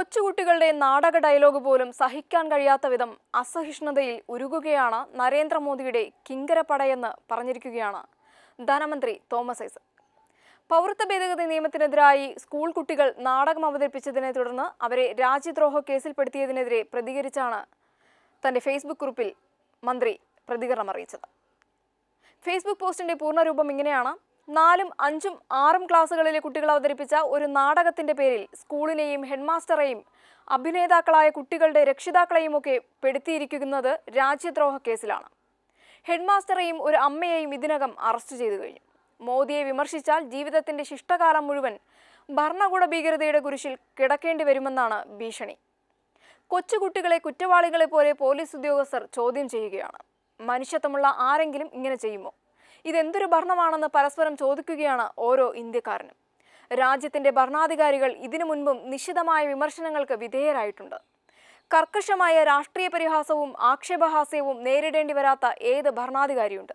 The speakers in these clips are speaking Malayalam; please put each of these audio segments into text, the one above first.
കൊച്ചുകുട്ടികളുടെ നാടക ഡയലോഗ് പോലും സഹിക്കാൻ കഴിയാത്ത വിധം അസഹിഷ്ണുതയിൽ ഉരുകുകയാണ് നരേന്ദ്രമോദിയുടെ കിങ്കരപ്പടയെന്ന് പറഞ്ഞിരിക്കുകയാണ് ധനമന്ത്രി തോമസ് ഐസക് പൗരത്വ ഭേദഗതി നിയമത്തിനെതിരായി സ്കൂൾ കുട്ടികൾ നാടകം അവതരിപ്പിച്ചതിനെ തുടർന്ന് അവരെ രാജ്യദ്രോഹ കേസിൽപ്പെടുത്തിയതിനെതിരെ പ്രതികരിച്ചാണ് തന്റെ ഫേസ്ബുക്ക് കുറിപ്പിൽ മന്ത്രി പ്രതികരണം അറിയിച്ചത് ഫേസ്ബുക്ക് പോസ്റ്റിന്റെ പൂർണ്ണരൂപം ഇങ്ങനെയാണ് നാലും അഞ്ചും ആറും ക്ലാസ്സുകളിലെ കുട്ടികൾ അവതരിപ്പിച്ച ഒരു നാടകത്തിന്റെ പേരിൽ സ്കൂളിനെയും ഹെഡ്മാസ്റ്ററെയും അഭിനേതാക്കളായ കുട്ടികളുടെ രക്ഷിതാക്കളെയും ഒക്കെ പെടുത്തിയിരിക്കുന്നത് രാജ്യദ്രോഹ കേസിലാണ് ഹെഡ്മാസ്റ്ററെയും ഒരു അമ്മയെയും ഇതിനകം അറസ്റ്റ് ചെയ്തു കഴിഞ്ഞു മോദിയെ വിമർശിച്ചാൽ ജീവിതത്തിന്റെ ശിഷ്ടകാലം മുഴുവൻ ഭരണകൂട ഭീകരതയുടെ കുരിശിൽ കിടക്കേണ്ടി വരുമെന്നാണ് ഭീഷണി കൊച്ചുകുട്ടികളെ കുറ്റവാളികളെ പോലെ പോലീസ് ഉദ്യോഗസ്ഥർ ചോദ്യം ചെയ്യുകയാണ് മനുഷ്യത്വമുള്ള ആരെങ്കിലും ഇങ്ങനെ ചെയ്യുമോ ഇതെന്തൊരു ഭരണമാണെന്ന് പരസ്പരം ചോദിക്കുകയാണ് ഓരോ ഇന്ത്യക്കാരനും രാജ്യത്തിന്റെ ഭരണാധികാരികൾ ഇതിനു മുൻപും നിശിതമായ വിമർശനങ്ങൾക്ക് വിധേയരായിട്ടുണ്ട് കർക്കശമായ രാഷ്ട്രീയ പരിഹാസവും ആക്ഷേപഹാസ്യവും നേരിടേണ്ടി വരാത്ത ഏത് ഭരണാധികാരിയുണ്ട്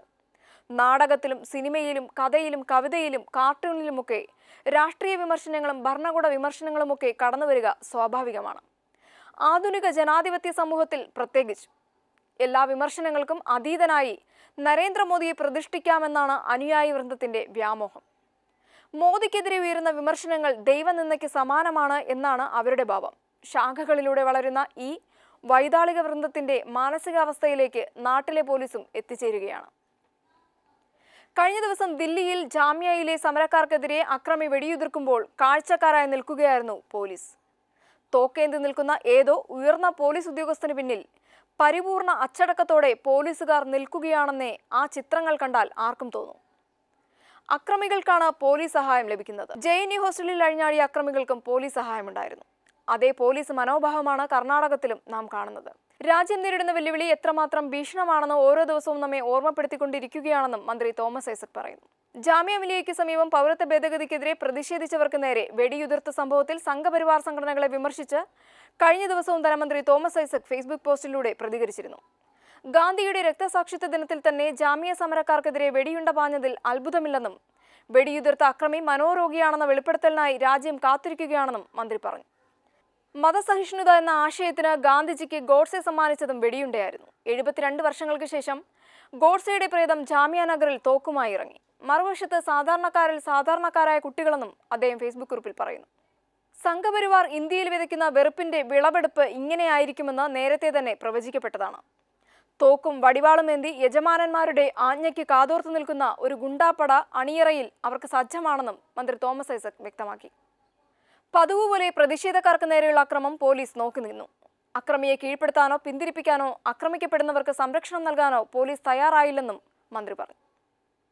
നാടകത്തിലും സിനിമയിലും കഥയിലും കവിതയിലും കാർട്ടൂണിലുമൊക്കെ രാഷ്ട്രീയ വിമർശനങ്ങളും ഭരണകൂട വിമർശനങ്ങളുമൊക്കെ കടന്നുവരിക സ്വാഭാവികമാണ് ആധുനിക ജനാധിപത്യ സമൂഹത്തിൽ പ്രത്യേകിച്ചും എല്ലാ വിമർശനങ്ങൾക്കും അതീതനായി നരേന്ദ്രമോദിയെ പ്രതിഷ്ഠിക്കാമെന്നാണ് അനുയായി വൃന്ദത്തിന്റെ വ്യാമോഹം മോദിക്കെതിരെ ഉയരുന്ന വിമർശനങ്ങൾ ദൈവനിന്ദയ്ക്ക് സമാനമാണ് എന്നാണ് അവരുടെ ഭാവം ശാഖകളിലൂടെ വളരുന്ന ഈ വൈതാളിക വൃന്ദത്തിന്റെ മാനസികാവസ്ഥയിലേക്ക് നാട്ടിലെ പോലീസും എത്തിച്ചേരുകയാണ് കഴിഞ്ഞ ദിവസം ദില്ലിയിൽ ജാമ്യയിലെ സമരക്കാർക്കെതിരെ അക്രമി വെടിയുതിർക്കുമ്പോൾ കാഴ്ചക്കാരായി നിൽക്കുകയായിരുന്നു പോലീസ് തോക്കേന്തി നിൽക്കുന്ന ഏതോ ഉയർന്ന പോലീസ് ഉദ്യോഗസ്ഥന് പിന്നിൽ പരിപൂർണ അച്ചടക്കത്തോടെ പോലീസുകാർ നിൽക്കുകയാണെന്നേ ആ ചിത്രങ്ങൾ കണ്ടാൽ ആർക്കും തോന്നും അക്രമികൾക്കാണ് പോലീസ് സഹായം ലഭിക്കുന്നത് ജെ എൻ യു ഹോസ്റ്റലിൽ അഴിഞ്ഞാടിയ അക്രമികൾക്കും പോലീസ് സഹായമുണ്ടായിരുന്നു അതേ പോലീസ് മനോഭാവമാണ് കർണാടകത്തിലും നാം കാണുന്നത് രാജ്യം നേരിടുന്ന വെല്ലുവിളി എത്രമാത്രം ഭീഷണമാണെന്ന് ഓരോ ദിവസവും നമ്മെ ഓർമ്മപ്പെടുത്തിക്കൊണ്ടിരിക്കുകയാണെന്നും മന്ത്രി തോമസ് ഐസക് പറയുന്നു ജാമ്യ വിലയ്ക്ക് സമീപം പൗരത്വ ഭേദഗതിക്കെതിരെ പ്രതിഷേധിച്ചവർക്ക് നേരെ വെടിയുതിർത്ത സംഭവത്തിൽ സംഘപരിവാർ സംഘടനകളെ വിമർശിച്ച് കഴിഞ്ഞ ദിവസവും ധനമന്ത്രി തോമസ് ഐസക് ഫേസ്ബുക്ക് പോസ്റ്റിലൂടെ പ്രതികരിച്ചിരുന്നു ഗാന്ധിയുടെ രക്തസാക്ഷിത്വ ദിനത്തിൽ തന്നെ ജാമ്യ സമരക്കാർക്കെതിരെ വെടിയുണ്ട പാഞ്ഞതിൽ അത്ഭുതമില്ലെന്നും വെടിയുതിർത്ത അക്രമി മനോരോഗിയാണെന്ന വെളിപ്പെടുത്തലിനായി രാജ്യം കാത്തിരിക്കുകയാണെന്നും മന്ത്രി പറഞ്ഞു മതസഹിഷ്ണുത എന്ന ആശയത്തിന് ഗാന്ധിജിക്ക് ഗോഡ്സെ സമ്മാനിച്ചതും വെടിയുണ്ടയായിരുന്നു എഴുപത്തിരണ്ട് വർഷങ്ങൾക്ക് ശേഷം ഗോഡ്സെയുടെ പ്രേതം ജാമ്യ നഗറിൽ തോക്കുമായി ഇറങ്ങി മറുവശത്ത് സാധാരണക്കാരിൽ സാധാരണക്കാരായ കുട്ടികളെന്നും അദ്ദേഹം ഫേസ്ബുക്ക് കുറിപ്പിൽ പറയുന്നു സംഘപരിവാർ ഇന്ത്യയിൽ വിതയ്ക്കുന്ന വെറുപ്പിന്റെ വിളവെടുപ്പ് ഇങ്ങനെയായിരിക്കുമെന്ന് നേരത്തെ തന്നെ പ്രവചിക്കപ്പെട്ടതാണ് തോക്കും വടിവാളും എന്തി യജമാനന്മാരുടെ ആജ്ഞയ്ക്ക് കാതോർത്തു നിൽക്കുന്ന ഒരു ഗുണ്ടാപ്പട അണിയറയിൽ അവർക്ക് സജ്ജമാണെന്നും മന്ത്രി തോമസ് ഐസക് വ്യക്തമാക്കി പതിവ് പോലെ പ്രതിഷേധക്കാർക്ക് നേരെയുള്ള അക്രമം പോലീസ് നോക്കി നിന്നു അക്രമിയെ കീഴ്പ്പെടുത്താനോ പിന്തിരിപ്പിക്കാനോ ആക്രമിക്കപ്പെടുന്നവർക്ക് സംരക്ഷണം നൽകാനോ പോലീസ് തയ്യാറായില്ലെന്നും മന്ത്രി പറഞ്ഞു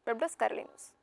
Webdesk Carolinos.